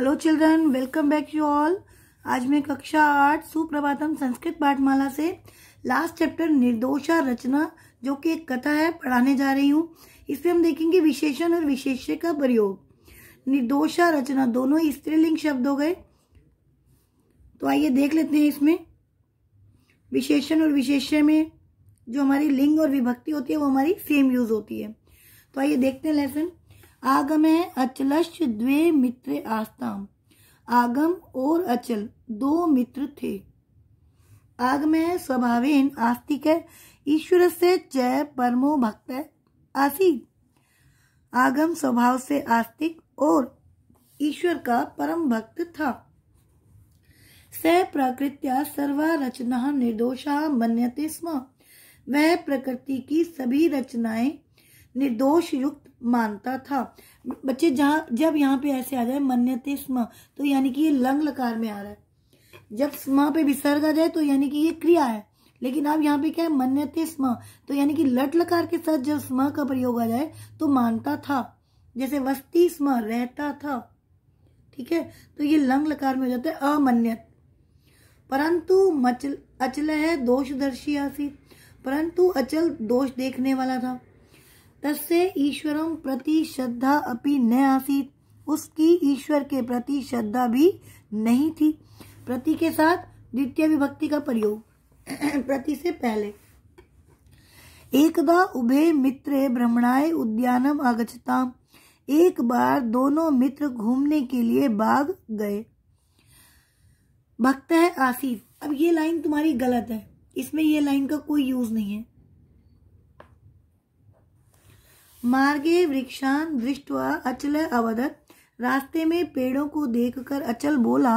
hello children welcome back you all आज मैं कक्षा आठ सुप्रभातम संस्कृत पाठमाला से लास्ट चैप्टर निर्दोषा रचना जो कि एक कथा है पढ़ाने जा रही हूँ इसमें हम देखेंगे विशेषण और विशेष्य का प्रयोग निर्दोषा रचना दोनों स्त्रीलिंग शब्द हो गए तो आइए देख लेते हैं इसमें विशेषण और विशेष्य में जो हमारी लिंग और विभक्ति होती है वो हमारी सेम यूज होती है तो आइए देखते हैं लेसन है अचलश्च द्वे मित्र आस्ताम आगम और अचल दो मित्र थे है स्वभावेन आस्तिक ईश्वर से च परमो भक्त आसी आगम स्वभाव से आस्तिक और ईश्वर का परम भक्त था स प्रकृत्या सर्वा रचना निर्दोषा मनते स्म वह प्रकृति की सभी रचनाएं निर्दोष युक्त मानता था बच्चे जहाँ जब यहाँ पे ऐसे आ जाए मन्यते स्म तो यानी कि ये लंग लकार में आ रहा है जब स्म पे विसर्ग आ जाए तो यानी कि ये क्रिया है लेकिन अब यहाँ पे क्या है मन्यते स्म तो यानी कि लट लकार के साथ जब स्म का प्रयोग आ जाए तो मानता था जैसे वस्ती स्म रहता था ठीक है तो ये लंग लकार में हो जाता है अमन्यत परंतु मचल अचल है दोषदर्शी आसी परंतु अचल दोष देखने वाला था तसे ईश्वरम प्रति श्रद्धा अपनी न आसी उसकी ईश्वर के प्रति श्रद्धा भी नहीं थी प्रति के साथ द्वितीय विभक्ति का प्रयोग प्रति से पहले एकदा उभे मित्र भ्रमणाय उद्यानम आगछता एक बार दोनों मित्र घूमने के लिए बाग गए भक्त है आसीत अब ये लाइन तुम्हारी गलत है इसमें ये लाइन का कोई यूज नहीं है मार्गे वृक्षान दृष्टवा अचल अवदत रास्ते में पेड़ों को देखकर अचल बोला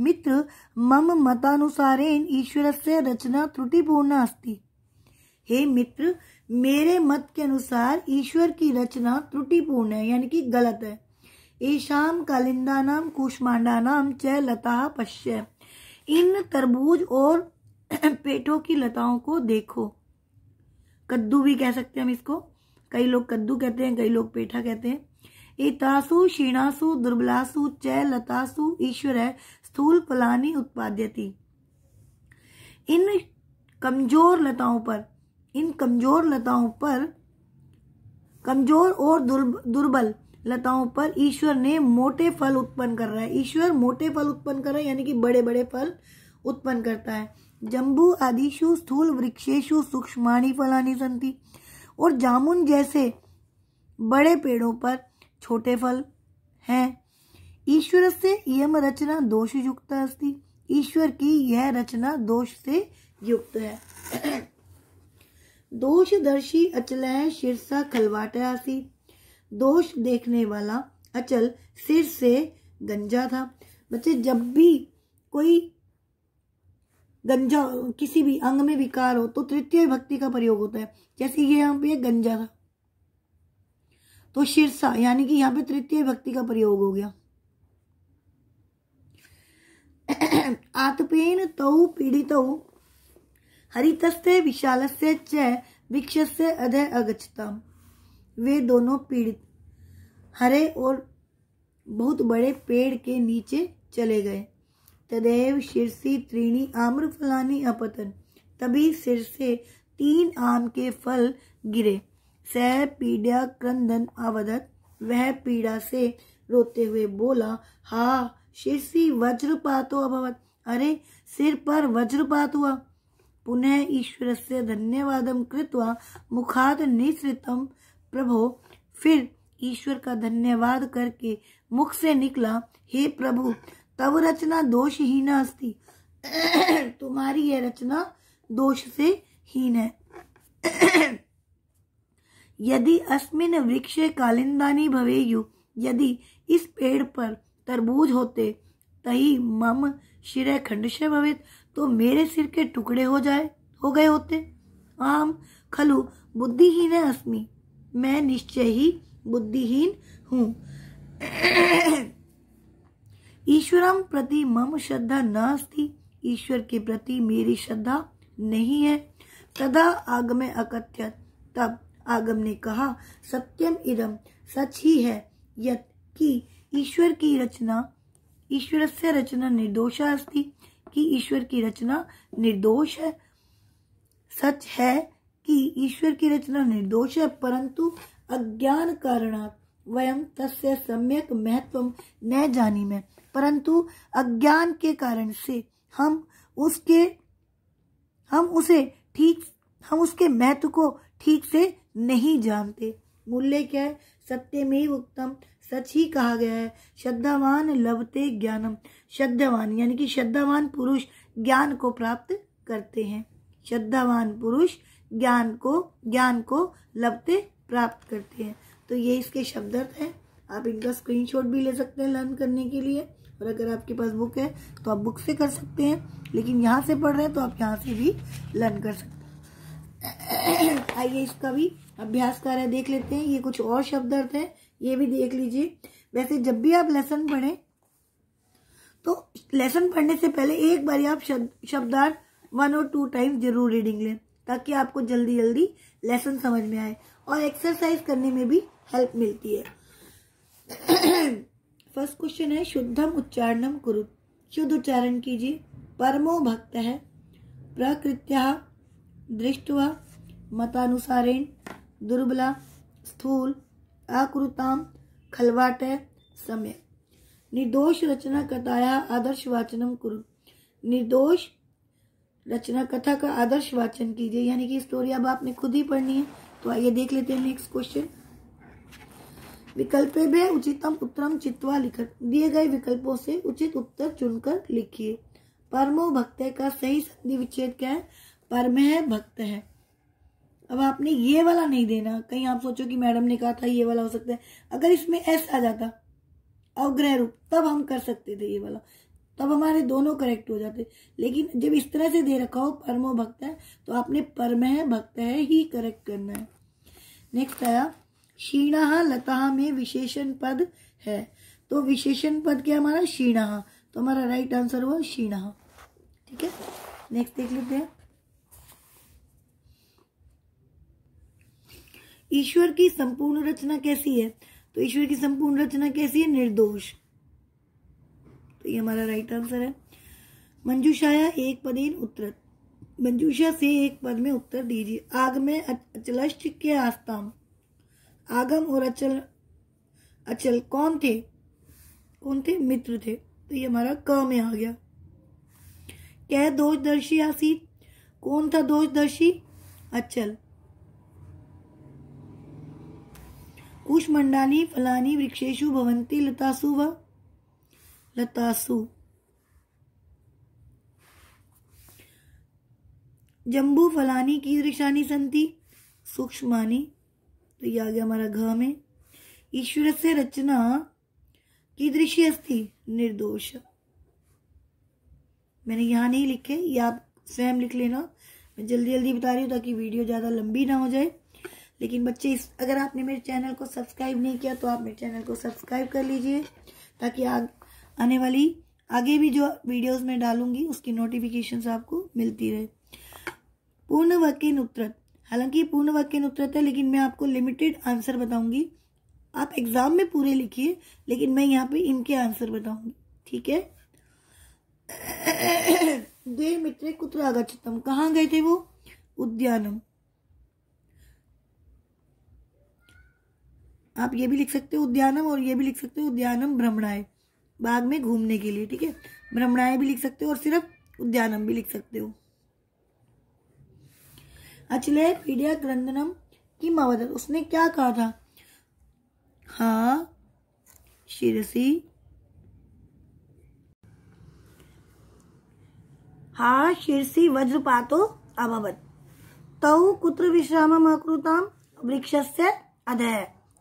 मित्र मम मतानुसारेण ईश्वर से रचना त्रुटिपूर्ण अस्ति हे मित्र मेरे मत के अनुसार ईश्वर की रचना त्रुटिपूर्ण है यानी कि गलत है ईशाम कालिंदा नाम कुष्मांडा नाम च लता पश्य इन तरबूज और पेटों की लताओं को देखो कद्दू भी कह सकते हैं हम इसको कई लोग कद्दू कहते हैं कई लोग पेठा कहते हैं एतासु शीणासु दुर्बलासु च लतासु ईश्वर है स्थूल फलानी उत्पाद्यति इन कमजोर लताओं पर इन कमजोर लताओं पर कमजोर और दुर्बल लताओं पर ईश्वर ने मोटे फल उत्पन्न कर रहा है ईश्वर मोटे फल उत्पन्न कर रहा है यानी कि बड़े बड़े फल उत्पन्न करता है जम्बू आदिशु स्थूल वृक्षेशु सूक्ष्माणी फलानी संति और जामुन जैसे बड़े पेड़ों पर छोटे फल हैं ईश्वर से यम रचना दोष युक्त अस्थि ईश्वर की यह रचना दोष से युक्त है दोषदर्शी अचल है शीर्षा खलवाट आसी दोष देखने वाला अचल सिर से गंजा था बच्चे जब भी कोई गंजा किसी भी अंग में विकार हो तो तृतीय भक्ति का प्रयोग होता है जैसे ये यहाँ पे गंजा था तो शीर्षा यानी कि यहाँ पे तृतीय भक्ति का प्रयोग हो गया आतपेन तौ पीड़ित हरित विशाल से च वृक्ष से अधय अगछता वे दोनों पीड़ित हरे और बहुत बड़े पेड़ के नीचे चले गए तदेव शीर्षे त्रीणी आम्र फलानी अपतन तभी सिर से तीन आम के फल गिरे सह पीड़ा क्रंदन आवदत वह पीड़ा से रोते हुए बोला हा शीर्षी वज्रपातो अभवत अरे सिर पर वज्रपात हुआ पुनः ईश्वर से धन्यवाद कृत्वा मुखात निसृतम प्रभो फिर ईश्वर का धन्यवाद करके मुख से निकला हे प्रभु तब रचना दोष हीन अस्ति तुम्हारी यह रचना दोष से हीन है यदि अस्मिन वृक्ष कालिंदानी भवेयु यदि इस पेड़ पर तरबूज होते तही मम शिर खंडश भवे तो मेरे सिर के टुकड़े हो जाए हो गए होते आम खलु बुद्धिहीन अस्मि मैं निश्चय ही बुद्धिहीन हूँ ईश्वरम प्रति मम श्रद्धा नास्ति ईश्वर के प्रति मेरी श्रद्धा नहीं है तदा आगमे अकथ्य तब आगम ने कहा सत्यम इदम सच ही है यत कि ईश्वर की रचना ईश्वर से रचना निर्दोष अस्ति कि ईश्वर की रचना निर्दोष है सच है कि ईश्वर की रचना निर्दोष है परंतु अज्ञान कारणात् वयम तस्य सम्यक महत्व न जानी में परंतु अज्ञान के कारण से हम उसके हम उसे ठीक हम उसके महत्व को ठीक से नहीं जानते मूल्य क्या है सत्यमेव उत्तम सच ही कहा गया है श्रद्धावान लभते ज्ञानम श्रद्धावान यानी कि श्रद्धावान पुरुष ज्ञान को प्राप्त करते हैं श्रद्धावान पुरुष ज्ञान को ज्ञान को लभते प्राप्त करते हैं तो ये इसके शब्दार्थ हैं आप इनका स्क्रीनशॉट भी ले सकते हैं लर्न करने के लिए और अगर आपके पास बुक है तो आप बुक से कर सकते हैं लेकिन यहाँ से पढ़ रहे हैं तो आप यहाँ से भी लर्न कर सकते हैं आइए इसका भी अभ्यास कार्य देख लेते हैं ये कुछ और शब्द अर्थ है ये भी देख लीजिए वैसे जब भी आप लेसन पढ़ें तो लेसन पढ़ने से पहले एक बार आप शब्दार्थ वन और टू टाइम जरूर रीडिंग लें ताकि आपको जल्दी जल्दी लेसन समझ में आए और एक्सरसाइज करने में भी हेल्प मिलती है फर्स्ट क्वेश्चन है शुद्धम उच्चारणम कुरु शुद्ध उच्चारण कीजिए परमो भक्त है प्रकृत्या दृष्टवा मतानुसारेण दुर्बला स्थूल अकुरुताम खलवाट है समय निर्दोष रचना कथाया आदर्श वाचनम कुरु निर्दोष रचना कथा का आदर्श वाचन कीजिए यानी कि स्टोरी अब आपने खुद ही पढ़नी है तो आइए देख लेते हैं नेक्स्ट क्वेश्चन विकल्पे में उचितम उत्तरम चित्वा लिखन दिए गए विकल्पों से उचित उत्तर चुनकर लिखिए परमो भक्त का सही संधि विच्छेद क्या है परम है भक्त है अब आपने ये वाला नहीं देना कहीं आप सोचो कि मैडम ने कहा था ये वाला हो सकता है अगर इसमें एस आ जाता अवग्रह रूप तब हम कर सकते थे ये वाला तब हमारे दोनों करेक्ट हो जाते लेकिन जब इस तरह से दे रखा हो परमो भक्त है तो आपने परम है भक्त है ही करेक्ट करना है नेक्स्ट आया क्षीणा लता में विशेषण पद है तो विशेषण पद क्या हमारा क्षीणा तो हमारा राइट आंसर हुआ क्षीणा ठीक है नेक्स्ट देख लेते हैं ईश्वर की संपूर्ण रचना कैसी है तो ईश्वर की संपूर्ण रचना कैसी है निर्दोष तो ये हमारा राइट आंसर है मंजूषाया एक पदेन उत्तर मंजूषा से एक पद में उत्तर दीजिए आग में अचलष्ट के आस्ताम आगम और अचल अचल कौन थे कौन थे मित्र थे तो ये हमारा क में आ गया क्या दोषदर्शी आसी कौन था दोषदर्शी अचल मंडानी फलानी वृक्षेशु भवंती लतासु व लतासु जम्बू फलानी की दृक्षानी संति सूक्ष्मानी तो ये आ गया हमारा घ में ईश्वर से रचना की दृश्य अस्थि निर्दोष मैंने यहाँ नहीं लिखे ये आप स्वयं लिख लेना मैं जल्दी जल्दी बता रही हूँ ताकि वीडियो ज़्यादा लंबी ना हो जाए लेकिन बच्चे इस अगर आपने मेरे चैनल को सब्सक्राइब नहीं किया तो आप मेरे चैनल को सब्सक्राइब कर लीजिए ताकि आग आने वाली आगे भी जो वीडियोस मैं डालूंगी उसकी नोटिफिकेशंस आपको मिलती रहे पूर्ण वाक्य नुत्रत हालांकि ये पूर्ण वाक्य उत्तर है लेकिन मैं आपको लिमिटेड आंसर बताऊंगी आप एग्जाम में पूरे लिखिए लेकिन मैं यहाँ पे इनके आंसर बताऊंगी ठीक है दे मित्र कुत्र आगछतम कहाँ गए थे वो उद्यानम आप ये भी लिख सकते हो उद्यानम और ये भी लिख सकते हो उद्यानम भ्रमणाए बाग में घूमने के लिए ठीक है भ्रमणाए भी लिख सकते हो और सिर्फ उद्यानम भी लिख सकते हो अचले पीडिया ग्रंथनम की मवदत उसने क्या कहा था हाँ शिरसी हा शीर्षि वज्रपातो अभवत तौ कुत्र विश्राम अकृताम वृक्ष से अधय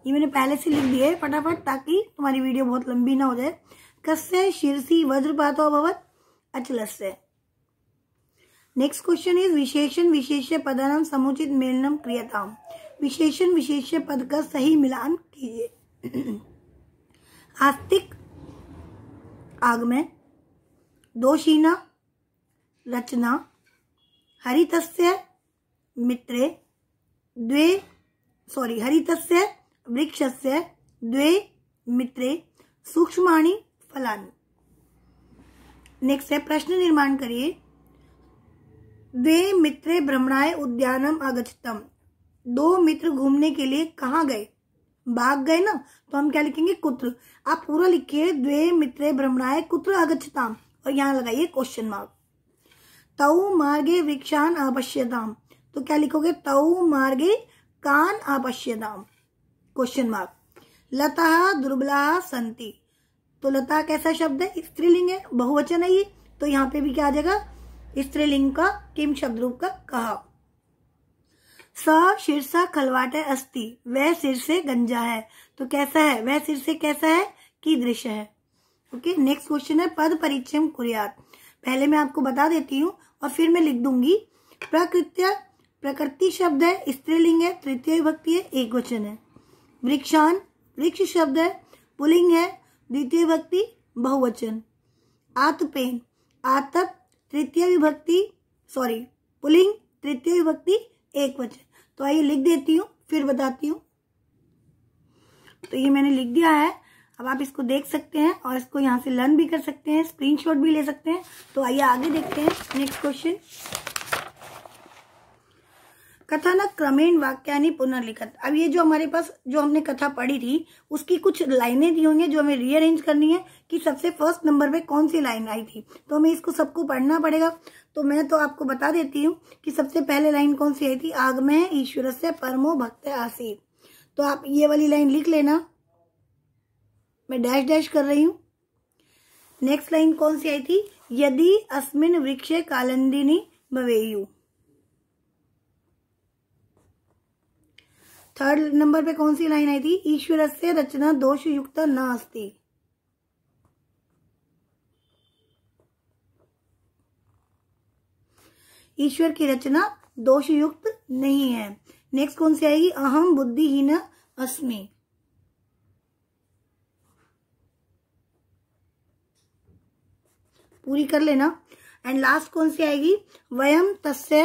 ये मैंने पहले से लिख दिए फटाफट ताकि तुम्हारी वीडियो बहुत लंबी ना हो जाए कस्य वज्र वज्रपातो अभवत अचलस्य नेक्स्ट क्वेश्चन इज विशेषण विशेष पदानम समुचित मेलनम क्रियताम विशेषण विशेष पद का सही मिलान कीजिए आस्तिक आग में दोषीना रचना हरितस्य मित्रे द्वे सॉरी हरितस्य वृक्षस्य द्वे मित्रे सूक्ष्मी फलानी नेक्स्ट है प्रश्न निर्माण करिए द्वे मित्रे भ्रमणाय उद्यानम अगछतम दो मित्र घूमने के लिए कहाँ गए बाग गए ना तो हम क्या लिखेंगे कुत्र आप पूरा लिखिए द्वे मित्रे भ्रमणाय कुत्र अगछताम और यहाँ लगाइए क्वेश्चन मार्क तऊ मार्गे वृक्षान आवश्यताम तो क्या लिखोगे तऊ मार्गे कान आवश्यताम क्वेश्चन मार्क लता दुर्बला संति तो लता कैसा शब्द है स्त्रीलिंग है बहुवचन है ये तो यहाँ पे भी क्या आ जाएगा स्त्रीलिंग का किम शब्द रूप का कहा स शीर्षा खलवाटे अस्ति वह सिर से गंजा है तो कैसा है वह सिर से कैसा है की दृश्य है ओके नेक्स्ट क्वेश्चन है पद परिचय कुरियात पहले मैं आपको बता देती हूँ और फिर मैं लिख दूंगी प्रकृत्य प्रकृति शब्द है स्त्रीलिंग है तृतीय भक्ति है एक वचन है वृक्षान वृक्ष शब्द है पुलिंग है द्वितीय भक्ति बहुवचन आतपेन आतप तृतीय विभक्ति सॉरी पुलिंग तृतीय विभक्ति एक वचन तो आइए लिख देती हूँ फिर बताती हूँ तो ये मैंने लिख दिया है अब आप इसको देख सकते हैं और इसको यहाँ से लर्न भी कर सकते हैं स्क्रीनशॉट भी ले सकते हैं तो आइए आगे देखते हैं नेक्स्ट क्वेश्चन कथानक क्रमेण वाक्यानि पुनर्लिखित अब ये जो हमारे पास जो हमने कथा पढ़ी थी उसकी कुछ लाइनें दी होंगी जो हमें रीअरेंज करनी है कि सबसे फर्स्ट नंबर पे कौन सी लाइन आई थी तो हमें इसको सबको पढ़ना पड़ेगा तो मैं तो आपको बता देती हूँ कि सबसे पहले लाइन कौन सी आई थी आग में ईश्वर से परमो भक्त आसी तो आप ये वाली लाइन लिख लेना मैं डैश डैश कर रही हूँ नेक्स्ट लाइन कौन सी आई थी यदि अस्मिन वृक्ष कालंदिनी भवेयू थर्ड नंबर पे कौन सी लाइन आई थी ईश्वर से रचना दोष युक्त नास्ती ईश्वर की रचना दोष युक्त नहीं है नेक्स्ट कौन सी आएगी अहम बुद्धिहीन अस्मि पूरी कर लेना एंड लास्ट कौन सी आएगी वयम तस्य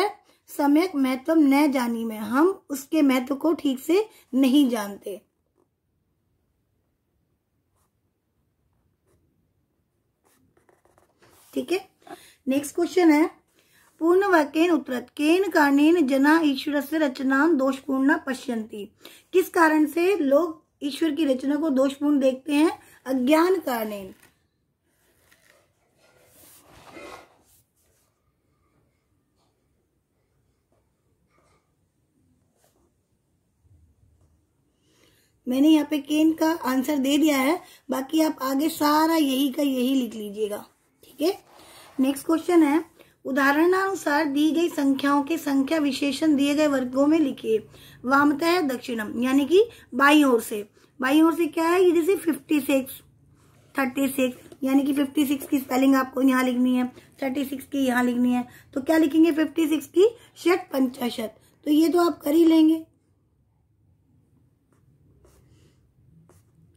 सम्यक महत्व न जानी में हम उसके महत्व को ठीक से नहीं जानते ठीक है नेक्स्ट क्वेश्चन है पूर्ण वाक्यन उत्तर केन कारणेन जना ईश्वर से रचना दोषपूर्ण पश्यंती किस कारण से लोग ईश्वर की रचना को दोषपूर्ण देखते हैं अज्ञान कारणेन मैंने यहाँ पे केन का आंसर दे दिया है बाकी आप आगे सारा यही का यही लिख लीजिएगा ठीक है नेक्स्ट क्वेश्चन है उदाहरणानुसार दी गई संख्याओं के संख्या विशेषण दिए गए वर्गों में लिखिए वामतः दक्षिणम यानी कि बाई ओर से बाई ओर से क्या है ये जैसे फिफ्टी सिक्स थर्टी सिक्स यानी कि फिफ्टी सिक्स की स्पेलिंग आपको यहाँ लिखनी है थर्टी सिक्स की यहाँ लिखनी है तो क्या लिखेंगे फिफ्टी सिक्स की शत पंचाशत तो ये तो आप कर ही लेंगे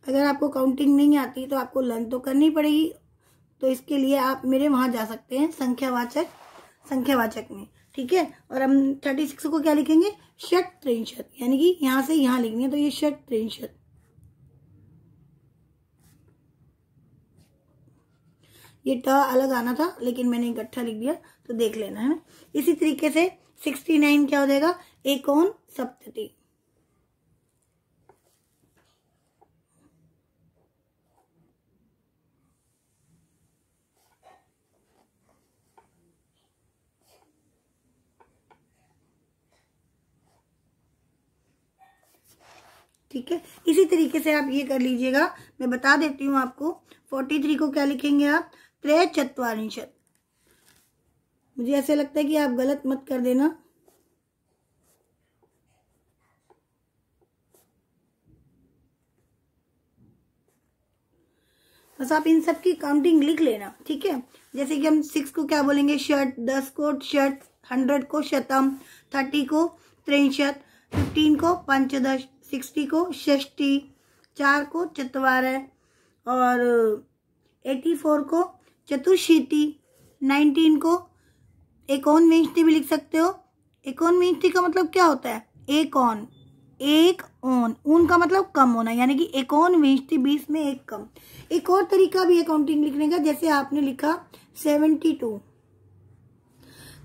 अगर आपको काउंटिंग नहीं आती तो आपको लर्न तो करनी पड़ेगी तो इसके लिए आप मेरे वहां जा सकते हैं संख्यावाचक संख्यावाचक में ठीक है और हम थर्टी सिक्स को क्या लिखेंगे शट त्रिंशत यानी कि यहां से यहां लिखनी है तो ये शट त्रिंशत ये ट अलग आना था लेकिन मैंने इकट्ठा लिख दिया तो देख लेना है इसी तरीके से सिक्सटी नाइन क्या हो जाएगा एकोन सप्तति ठीक है इसी तरीके से आप ये कर लीजिएगा मैं बता देती हूँ आपको फोर्टी थ्री को क्या लिखेंगे आप त्रे चतवारिशत मुझे ऐसा लगता है कि आप गलत मत कर देना बस आप इन सब की काउंटिंग लिख लेना ठीक है जैसे कि हम सिक्स को क्या बोलेंगे शर्ट दस को शर्ट हंड्रेड को शतम थर्टी को त्रिंशत फिफ्टीन को पंचदश सिक्सटी को षष्टी चार को चतवार और एटी फोर को चतुशीति नाइनटीन को एकोनविंशति भी लिख सकते हो एकोनविंशति का मतलब क्या होता है एक ऑन एक ओन ऊन का मतलब कम होना यानी कि एकोन विंशति बीस में एक कम एक और तरीका भी अकाउंटिंग लिखने का जैसे आपने लिखा सेवेंटी टू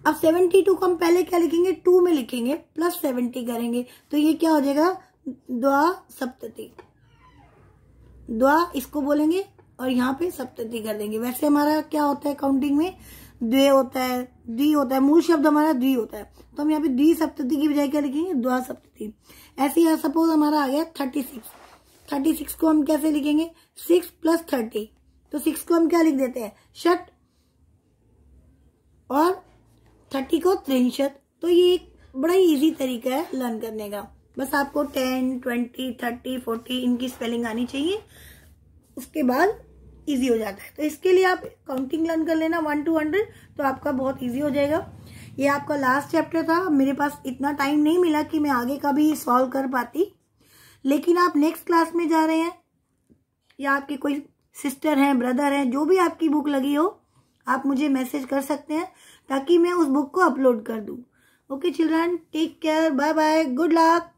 अब सेवेंटी टू को हम पहले क्या लिखेंगे टू में लिखेंगे प्लस सेवेंटी करेंगे तो ये क्या हो जाएगा द्वा सप्तति द्वा इसको बोलेंगे और यहाँ पे सप्तति कर देंगे वैसे हमारा क्या होता है काउंटिंग में द्वे होता है द्वि होता है मूल शब्द हमारा द्वि होता है तो हम यहाँ पे द्वि सप्तति की बजाय क्या लिखेंगे द्वा सप्तति ऐसे यहाँ सपोज हमारा आ गया थर्टी सिक्स थर्टी सिक्स को हम कैसे लिखेंगे सिक्स प्लस थर्टी तो सिक्स को हम क्या लिख देते हैं शट और थर्टी को त्रिशत तो ये एक बड़ा ही इजी तरीका है लर्न करने का बस आपको टेन ट्वेंटी थर्टी फोर्टी इनकी स्पेलिंग आनी चाहिए उसके बाद इजी हो जाता है तो इसके लिए आप काउंटिंग लर्न कर लेना वन टू हंड्रेड तो आपका बहुत इजी हो जाएगा ये आपका लास्ट चैप्टर था मेरे पास इतना टाइम नहीं मिला कि मैं आगे का भी सॉल्व कर पाती लेकिन आप नेक्स्ट क्लास में जा रहे हैं या आपके कोई सिस्टर हैं ब्रदर हैं जो भी आपकी बुक लगी हो आप मुझे मैसेज कर सकते हैं ताकि मैं उस बुक को अपलोड कर दूँ okay children take care bye bye good luck